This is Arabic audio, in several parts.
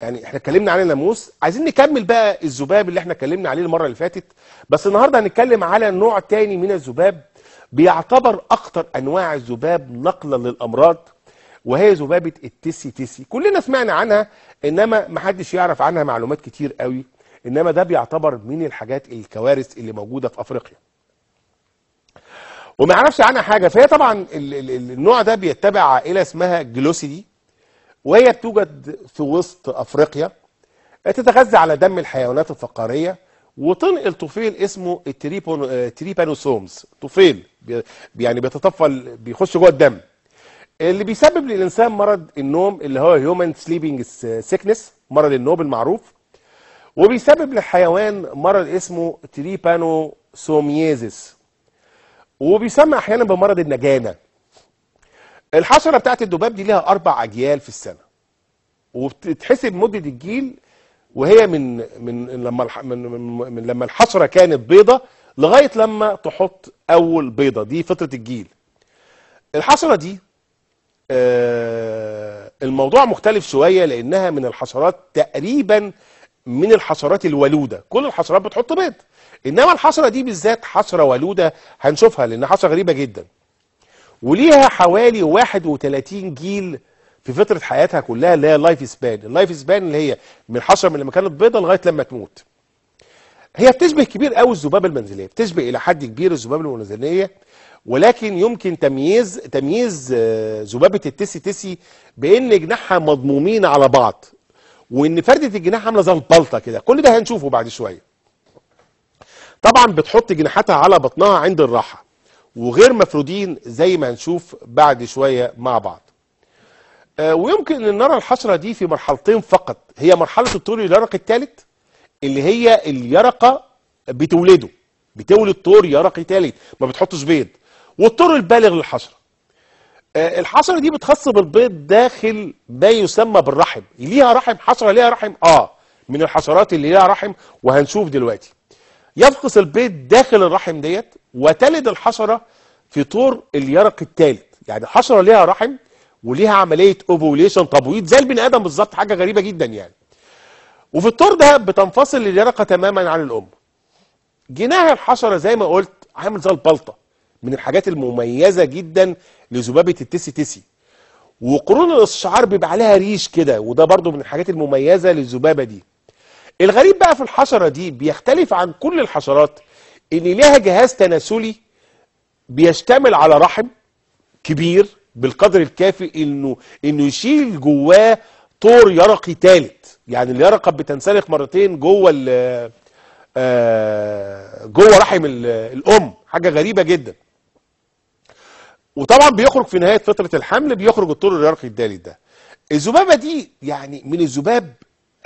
يعني احنا اتكلمنا عن الناموس عايزين نكمل بقى الذباب اللي احنا اتكلمنا عليه المره اللي فاتت بس النهارده هنتكلم على نوع تاني من الذباب بيعتبر اخطر انواع الذباب نقلا للامراض وهي ذبابه التسي تسي كلنا سمعنا عنها انما ما حدش يعرف عنها معلومات كتير قوي انما ده بيعتبر من الحاجات الكوارث اللي موجوده في افريقيا وما يعرفش عنها حاجه فهي طبعا النوع ده بيتبع عائله اسمها جلوسيدي وهي توجد في وسط افريقيا تتغذى على دم الحيوانات الفقاريه وتنقل طفيل اسمه تريبانوسومز طفيل يعني بيتطفل بيخش جوه الدم اللي بيسبب للانسان مرض النوم اللي هو هيومن سليبنج سيكنس مرض النوم المعروف وبيسبب للحيوان مرض اسمه تريبانوسوميازيس وبيسمى احيانا بمرض النجانه الحشره بتاعت الذباب دي ليها اربع اجيال في السنه وبتتحسب مده الجيل وهي من من لما من, من لما الحشره كانت بيضه لغايه لما تحط اول بيضه دي فتره الجيل الحشره دي آه الموضوع مختلف شويه لانها من الحشرات تقريبا من الحشرات الولوده كل الحشرات بتحط بيض انما الحشره دي بالذات حشره ولوده هنشوفها لأنها حشره غريبه جدا وليها حوالي 31 جيل في فتره حياتها كلها اللي هي لايف سبان اللايف سبان اللي هي من الحشره من لما كانت بيضه لغايه لما تموت هي بتشبه كبير قوي الذبابه المنزليه بتشبه الى حد كبير الذبابه المنزليه ولكن يمكن تمييز تمييز آه، ذبابه التسي تسي بان جناحها مضمومين على بعض وان فرده الجناح عامله زي البلطه كده كل ده هنشوفه بعد شويه طبعا بتحط جناحاتها على بطنها عند الراحه وغير مفرودين زي ما هنشوف بعد شوية مع بعض آه، ويمكن ان نرى الحشرة دي في مرحلتين فقط هي مرحلة الطور اليرق الثالث اللي هي اليرقة بتولده بتولد طور يرقي ثالث ما بتحطش بيض والطور البالغ للحشرة آه، الحشرة دي بتخصب البيض داخل ما يسمى بالرحم ليها رحم حشرة ليها رحم اه من الحشرات اللي ليها رحم وهنشوف دلوقتي يفقس البيض داخل الرحم ديت وتلد الحشرة في طور اليرق الثالث يعني حشرة ليها رحم وليها عملية اوفوليشن تبويض زي البني ادم بالظبط حاجة غريبة جدا يعني وفي الطور ده بتنفصل اليرقة تماما عن الام جناح الحشرة زي ما قلت عامل زي البلطة من الحاجات المميزة جدا لذبابة التسي تسي وقرون الاشعار بيبقى عليها ريش كده وده برضو من الحاجات المميزة للذبابة دي الغريب بقى في الحشرة دي بيختلف عن كل الحشرات ان ليها جهاز تناسلي بيشتمل على رحم كبير بالقدر الكافي انه انه يشيل جواه طور يرقي ثالث يعني اليرقه بتنسلخ مرتين جوه ال آه، جوه رحم الام حاجه غريبه جدا وطبعا بيخرج في نهايه فتره الحمل بيخرج الطور اليرقي الثالث ده الذبابه دي يعني من الذباب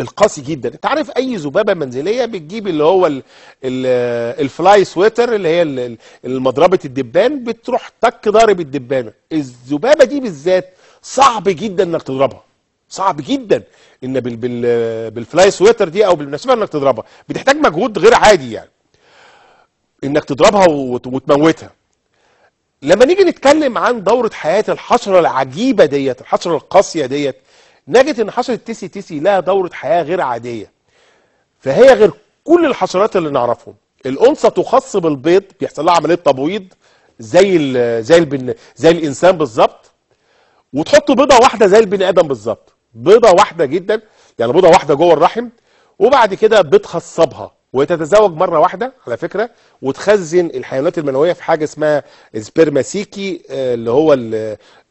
القاسي جدا انت عارف اي ذبابه منزليه بتجيب اللي هو الفلاي سويتر اللي هي مضربه الدبان بتروح تك ضارب الدبانه الذبابه دي بالذات صعب جدا انك تضربها صعب جدا ان بال بال بالفلاي سويتر دي او بالمناسبه انك تضربها بتحتاج مجهود غير عادي يعني انك تضربها وتموتها لما نيجي نتكلم عن دورة حياة الحشرة العجيبة ديت الحشرة القاسية ديت نجت ان حشره تي سي تي سي لها دوره حياه غير عاديه فهي غير كل الحشرات اللي نعرفهم الانثى تخص بالبيض بيحصل لها عمليه تبويض زي الـ زي الـ زي الانسان بالظبط وتحط بيضه واحده زي البني ادم بالظبط بيضه واحده جدا يعني بيضه واحده جوه الرحم وبعد كده بتخصبها وتتزوج مره واحده على فكره وتخزن الحيوانات المنويه في حاجه اسمها سبيرماسيكي آه، اللي هو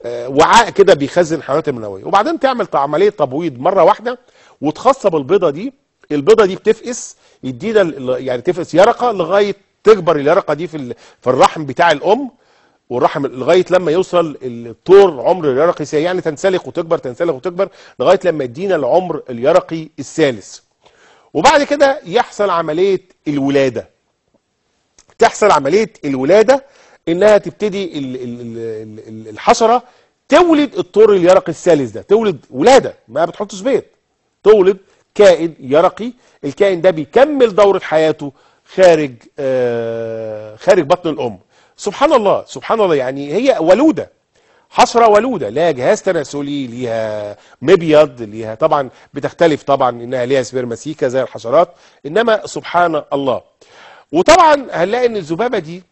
آه، وعاء كده بيخزن حيوانات المنويه وبعدين تعمل عمليه تبويض مره واحده وتخصب البيضه دي البيضه دي بتفقس يدينا يعني تفقس يرقه لغايه تكبر اليرقه دي في في الرحم بتاع الام والرحم لغايه لما يوصل الطور عمر اليرقي يعني تنسلخ وتكبر تنسلخ وتكبر لغايه لما يدينا العمر اليرقي الثالث وبعد كده يحصل عمليه الولاده تحصل عمليه الولاده انها تبتدي الحشره تولد الطور اليرقي الثالث ده تولد ولاده ما بتحطش بيض تولد كائن يرقي الكائن ده بيكمل دوره حياته خارج آه خارج بطن الام سبحان الله سبحان الله يعني هي ولوده حشره ولودة لها جهاز تناسلي ليها مبيض ليها طبعا بتختلف طبعا انها ليها سبرماسيكا زي الحشرات انما سبحان الله وطبعا هنلاقي ان الذبابة دي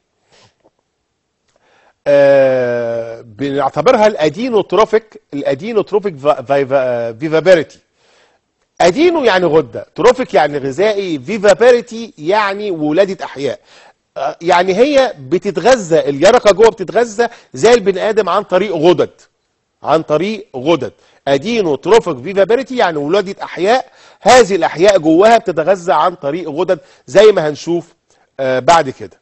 آه بنعتبرها الادينوتروفيك الادينوتروفيك فيفابيريتي ادينو يعني غده تروفيك يعني غذائي فيفابيريتي يعني ولاده احياء آه، يعني هي بتتغذى اليرقه جوه بتتغذى زي البني ادم عن طريق غدد عن طريق غدد ادينو تروفيك فيفابيريتي يعني ولاده احياء هذه الاحياء جواها بتتغذى عن طريق غدد زي ما هنشوف آه، بعد كده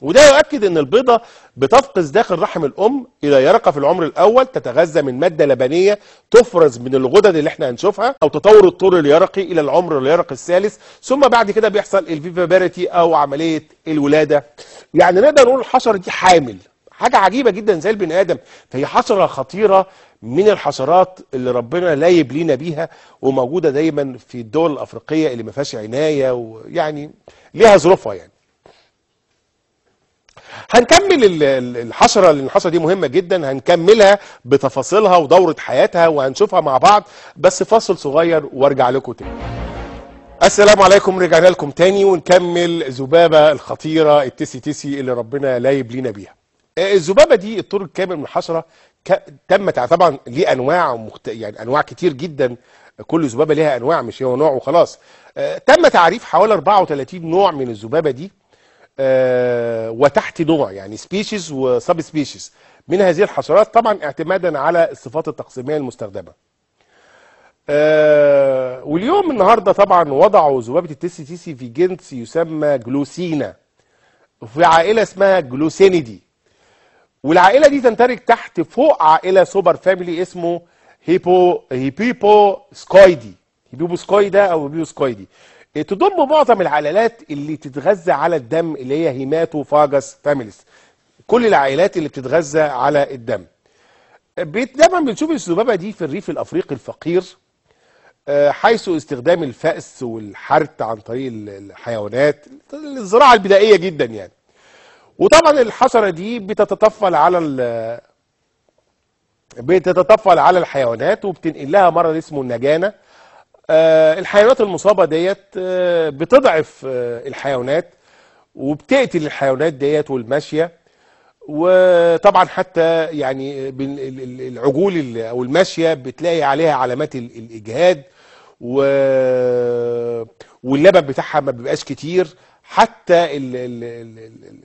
وده يؤكد ان البيضة بتفقس داخل رحم الام الى يرقة في العمر الاول تتغذى من مادة لبنية تفرز من الغدد اللي احنا هنشوفها او تطور الطور اليرقي الى العمر اليرقي الثالث ثم بعد كده بيحصل الفيفاباريتي او عملية الولادة يعني نقدر نقول الحشرة دي حامل حاجة عجيبة جدا زي البني ادم فهي حشرة خطيرة من الحشرات اللي ربنا لا يبلينا بيها وموجودة دايما في الدول الافريقية اللي ما فيهاش عناية ويعني ليها ظروفها يعني هنكمل الحشرة لأن الحشرة دي مهمة جدا هنكملها بتفاصيلها ودورة حياتها وهنشوفها مع بعض بس فاصل صغير وارجع لكم تاني السلام عليكم رجعنا لكم تاني ونكمل ذبابة الخطيرة التسي تسي اللي ربنا لا يبلينا بيها آه، الذبابة دي الطور الكامل من الحشرة تم طبعا ليه أنواع مخت... يعني أنواع كتير جدا كل ذبابة ليها أنواع مش هو نوع وخلاص آه، تم تعريف حوالي 34 نوع من الذبابة دي آه، وتحت نوع يعني سبيشيز وسب سبيشيز من هذه الحشرات طبعا اعتمادا على الصفات التقسيميه المستخدمه. آه، واليوم النهارده طبعا وضعوا ذبابه التس تي سي في جنس يسمى جلوسينا في عائله اسمها جلوسينيدي والعائله دي تندرج تحت فوق عائله سوبر فاميلي اسمه هيبو هيبيبو سكويدي هيبيبو سكويدا او هيبيبو سكويدي تضم معظم العائلات اللي تتغذى على الدم اللي هي هيماتو فاجس فاميليس كل العائلات اللي بتتغذى على الدم دايما بنشوف الذبابه دي في الريف الافريقي الفقير آه، حيث استخدام الفأس والحرث عن طريق الحيوانات الزراعه البدائيه جدا يعني وطبعا الحشره دي بتتطفل على ال... بتتطفل على الحيوانات وبتنقل لها مرض اسمه النجانه آه، الحيوانات المصابة ديت آه، بتضعف آه، الحيوانات وبتقتل الحيوانات ديت والماشية وطبعا حتى يعني العجول او الماشية بتلاقي عليها علامات الاجهاد و... واللبن بتاعها ما بيبقاش كتير حتى ال... ال... ال...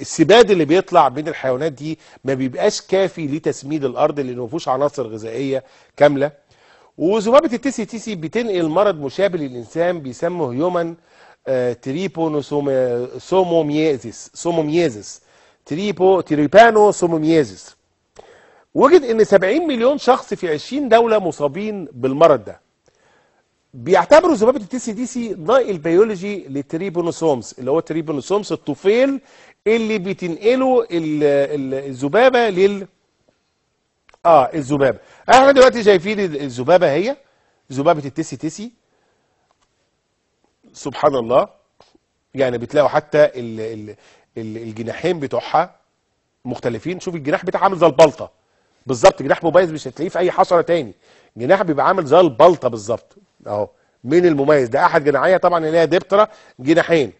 السباد اللي بيطلع من الحيوانات دي ما بيبقاش كافي لتسميد الارض لانه ما فيهوش عناصر غذائيه كامله وذبابه تي تيسي بتنقل مرض مشابه للانسان بيسموه هيومن تريبونوسوموميازيس سوموميازيس تريبو تريبانو سوموميازيس وجد ان 70 مليون شخص في 20 دوله مصابين بالمرض ده بيعتبروا ذبابه سي تي سي ناقل بيولوجي للتريبونوسومز اللي هو التريبونوسومز الطفيل اللي بتنقله الذبابه لل اه الذبابه احنا دلوقتي شايفين الذبابه هي ذبابه التسي تسي سبحان الله يعني بتلاقوا حتى الـ الـ الـ الجناحين بتوعها مختلفين شوف الجناح بتاعها عامل زي البلطه بالظبط جناح مميز مش هتلاقيه في اي حشره تاني جناح بيبقى عامل زي البلطه بالظبط اهو مين المميز ده احد جناحيها طبعا اللي هي دبترا جناحين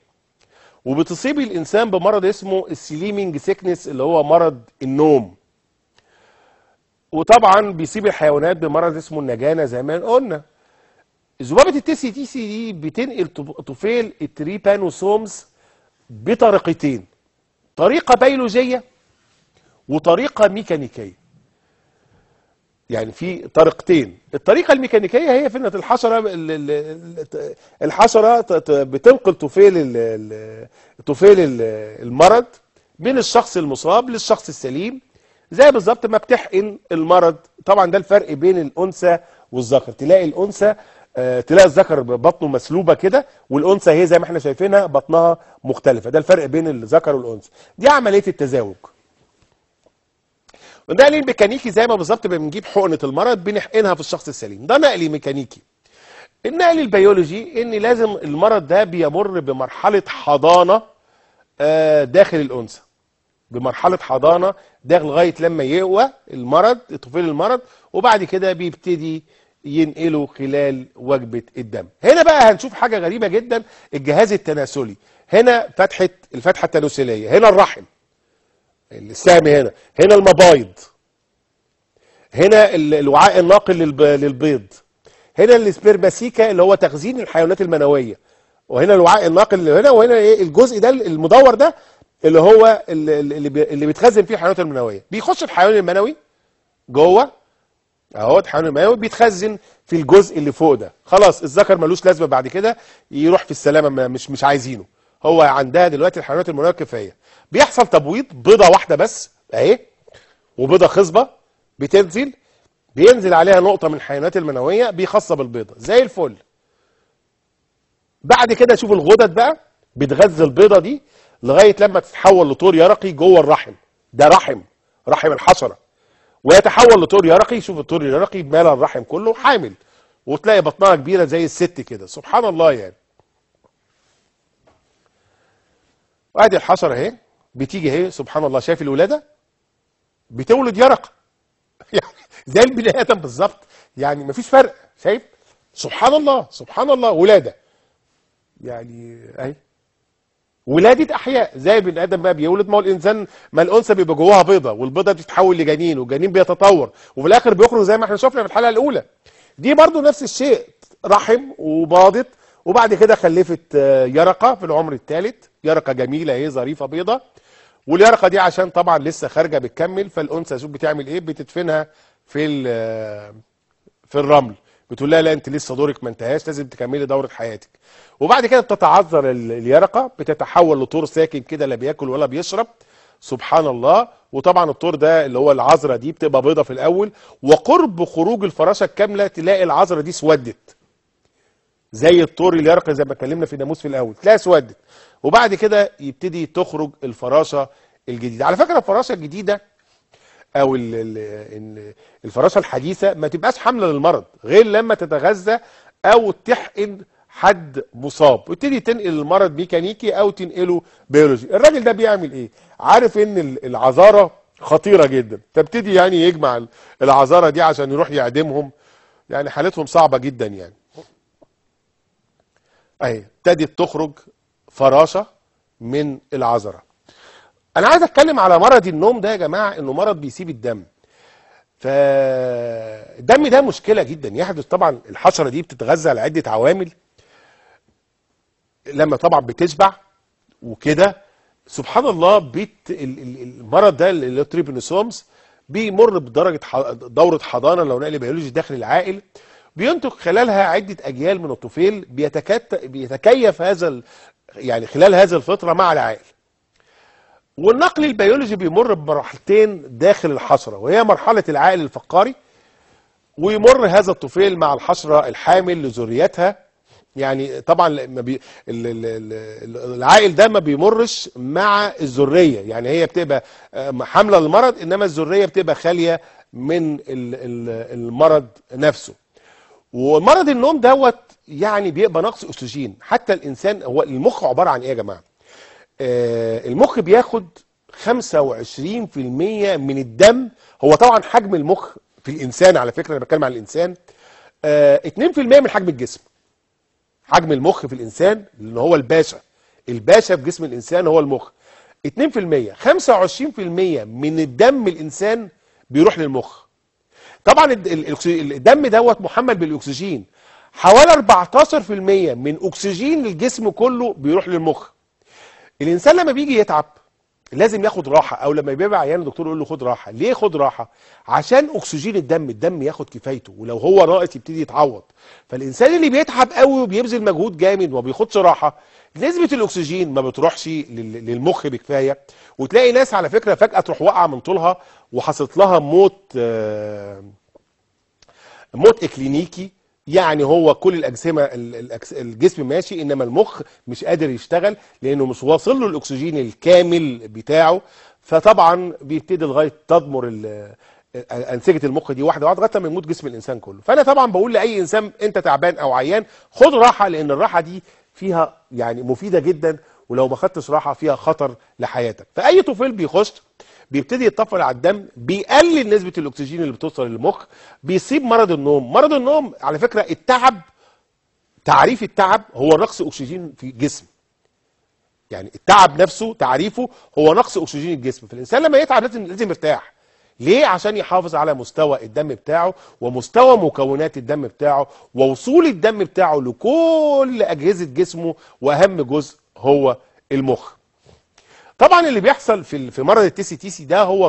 وبتصيب الانسان بمرض اسمه السليمنج سيكنس اللي هو مرض النوم وطبعا بيصيب الحيوانات بمرض اسمه النجانه زي ما قلنا ذبابه التي سي تي سي دي بتنقل طفيل التريبانوسومز بطريقتين طريقه بيولوجيه وطريقه ميكانيكيه يعني في طريقتين الطريقه الميكانيكيه هي في ان الحشره الحشره بتنقل طفيل طفيل المرض من الشخص المصاب للشخص السليم زي بالظبط ما بتحقن المرض طبعا ده الفرق بين الانثى والذكر تلاقي الانثى آه، تلاقي الذكر بطنه مسلوبه كده والانثى هي زي ما احنا شايفينها بطنها مختلفه ده الفرق بين الذكر والانثى دي عمليه التزاوج ده نقل ميكانيكي زي ما بالظبط بنجيب حقنه المرض بنحقنها في الشخص السليم ده نقل ميكانيكي النقل البيولوجي ان لازم المرض ده بيمر بمرحله حضانه آه، داخل الانثى بمرحله حضانه ده لغايه لما يقوى المرض طفيل المرض وبعد كده بيبتدي ينقله خلال وجبه الدم هنا بقى هنشوف حاجه غريبه جدا الجهاز التناسلي هنا فتحه الفتحه التناسليه هنا الرحم السهم هنا هنا المبايض هنا الوعاء الناقل للبيض هنا السبيرباسيكا اللي هو تخزين الحيوانات المنويه وهنا الوعاء الناقل هنا وهنا ايه الجزء ده المدور ده اللي هو اللي اللي بيتخزن فيه الحيوانات المنويه بيخش الحيوان المنوي جوه اهوت الحيوان المنوي بيتخزن في الجزء اللي فوق ده خلاص الذكر ملوش لازمه بعد كده يروح في السلامه مش مش عايزينه هو عندها دلوقتي الحيوانات المنويه كفايه بيحصل تبويض بيضه واحده بس اهي وبيضه خصبه بتنزل بينزل عليها نقطه من الحيوانات المنويه بيخصب البيضه زي الفل بعد كده شوف الغدد بقى بتغذي البيضه دي لغاية لما تتحول لطور يرقي جوه الرحم ده رحم رحم الحشره ويتحول لطور يرقي شوف الطور اليرقي مال الرحم كله حامل وتلاقي بطنها كبيرة زي الست كده سبحان الله يعني وادي الحشره اهي بتيجي اهي سبحان الله شايف الولادة بتولد يرق يعني زي البني ادم بالظبط يعني مفيش فرق شايف سبحان الله سبحان الله ولادة يعني اهي ولاده احياء زي بني ادم بقى بيولد ما هو الانسان ما الانثى بيبقى جواها بيضه والبيضه بتتحول لجنين والجنين بيتطور وفي الاخر بيخرج زي ما احنا شفنا في الحلقه الاولى دي برضو نفس الشيء رحم وباضت وبعد كده خلفت آه، يرقه في العمر الثالث يرقه جميله اهي ظريفه بيضه واليرقه دي عشان طبعا لسه خارجه بتكمل فالانثى شوف بتعمل ايه بتدفنها في آه، في الرمل بتقول لها لا انت لسه دورك ما انتهاش لازم تكملي دورك حياتك وبعد كده بتتعذر اليرقه بتتحول لطور ساكن كده لا بياكل ولا بيشرب سبحان الله وطبعا الطور ده اللي هو العذره دي بتبقى بيضه في الاول وقرب خروج الفراشه الكامله تلاقي العذره دي سودت زي الطور اليرقه زي ما اتكلمنا في الناموس في الاول تلاقي سودت وبعد كده يبتدي تخرج الفراشه الجديده على فكره الفراشه الجديده او الفراشة الحديثة ما تبقاش حاملة للمرض غير لما تتغذى او تحقن حد مصاب وتبتدي تنقل المرض ميكانيكي او تنقله بيولوجي الراجل ده بيعمل ايه عارف ان العذارة خطيرة جدا تبتدي يعني يجمع العذارة دي عشان يروح يعدمهم يعني حالتهم صعبة جدا يعني اهي ابتدت تخرج فراشة من العذره انا عايز اتكلم على مرض النوم ده يا جماعه انه مرض بيسيب الدم فالدم ده مشكله جدا يحدث طبعا الحشره دي بتتغذى على عده عوامل لما طبعا بتشبع وكده سبحان الله بيت المرض ده اللي التريبنوسومز بيمر بدرجه دوره حضانه لو نقل بيولوجي داخل العائل بينتج خلالها عده اجيال من الطفيل بيتكيف هذا يعني خلال هذه الفتره مع العائل والنقل البيولوجي بيمر بمرحلتين داخل الحشرة وهي مرحلة العائل الفقاري ويمر هذا الطفيل مع الحشرة الحامل لذريتها يعني طبعا ما بي... العائل ده ما بيمرش مع الذريه يعني هي بتبقى آه، حامله للمرض انما الذريه بتبقى خاليه من المرض نفسه ومرض النوم دوت يعني بيبقى نقص اكسجين حتى الانسان هو المخ عباره عن ايه يا جماعه آه، المخ بياخد 25% من الدم هو طبعا حجم المخ في الانسان على فكره انا بتكلم عن الانسان 2% آه، من حجم الجسم حجم المخ في الانسان لان هو الباشا الباشا في جسم الانسان هو المخ 2% 25% من الدم الانسان بيروح للمخ طبعا الدم دوت محمل بالاكسجين حوالي 14% من اكسجين الجسم كله بيروح للمخ الانسان لما بيجي يتعب لازم ياخد راحه او لما بيبقى عيان الدكتور يقول له خد راحه ليه خد راحه عشان اكسجين الدم الدم ياخد كفايته ولو هو ناقص يبتدي يتعوض فالانسان اللي بيتعب قوي وبيبذل مجهود جامد وما بياخدش راحه نسبه الاكسجين ما بتروحش للمخ بكفايه وتلاقي ناس على فكره فجاه تروح واقعه من طولها وحصلت لها موت آه، موت اكلينيكي يعني هو كل الاجسمه الجسم ماشي انما المخ مش قادر يشتغل لانه مش واصل له الاكسجين الكامل بتاعه فطبعا بيبتدي لغايه تضمر انسجه المخ دي واحده واحده لغايه ما يموت جسم الانسان كله فانا طبعا بقول لاي انسان انت تعبان او عيان خد راحه لان الراحه دي فيها يعني مفيده جدا ولو ما خدتش راحه فيها خطر لحياتك فاي طفل بيخش بيبتدي يتطفل على الدم بيقلل نسبه الاكسجين اللي بتوصل للمخ بيصيب مرض النوم مرض النوم على فكره التعب تعريف التعب هو نقص اكسجين في الجسم يعني التعب نفسه تعريفه هو نقص اكسجين الجسم فالانسان لما يتعب لازم لازم يرتاح ليه عشان يحافظ على مستوى الدم بتاعه ومستوى مكونات الدم بتاعه ووصول الدم بتاعه لكل اجهزه جسمه واهم جزء هو المخ طبعا اللي بيحصل في في مرض التي سي تي سي ده هو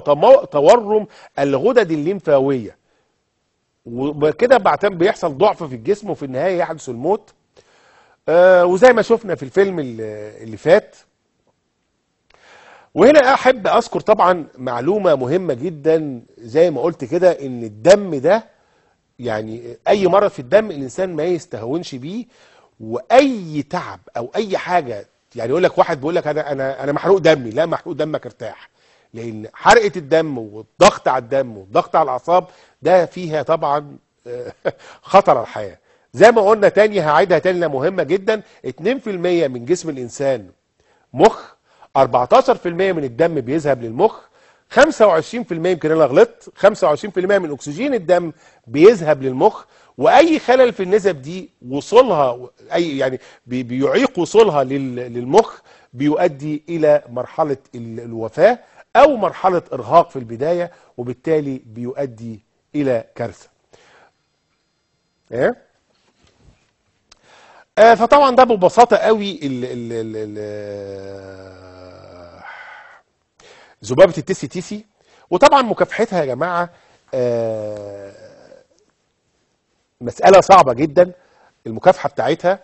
تورم الغدد الليمفاويه وكده بعتم بيحصل ضعف في الجسم وفي النهايه يحدث الموت آه وزي ما شفنا في الفيلم اللي فات وهنا احب اذكر طبعا معلومه مهمه جدا زي ما قلت كده ان الدم ده يعني اي مرض في الدم الانسان ما يستهونش بيه واي تعب او اي حاجه يعني يقول لك واحد بيقول لك انا انا انا محروق دمي لا محروق دمك ارتاح لان حرقه الدم والضغط على الدم والضغط على الاعصاب ده فيها طبعا آه، خطر الحياه زي ما قلنا تاني هعيدها تاني مهمه جدا 2% من جسم الانسان مخ 14% من الدم بيذهب للمخ 25% يمكن انا غلطت 25% من اكسجين الدم بيذهب للمخ واي خلل في النسب دي وصولها اي يعني بيعيق وصولها للمخ بيؤدي الى مرحله الوفاه او مرحله ارهاق في البدايه وبالتالي بيؤدي الى كارثه ايه آه فطبعا ده ببساطه قوي ال ال ال ال ذبابه التيسي تيسي وطبعا مكافحتها يا جماعه آه مسألة صعبة جدا المكافحة بتاعتها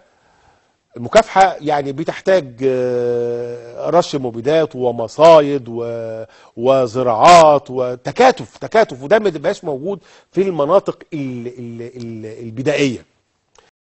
المكافحة يعني بتحتاج آه، رش مبيدات ومصايد وزراعات وتكاتف تكاتف وده ما بيبقاش موجود في المناطق البدائية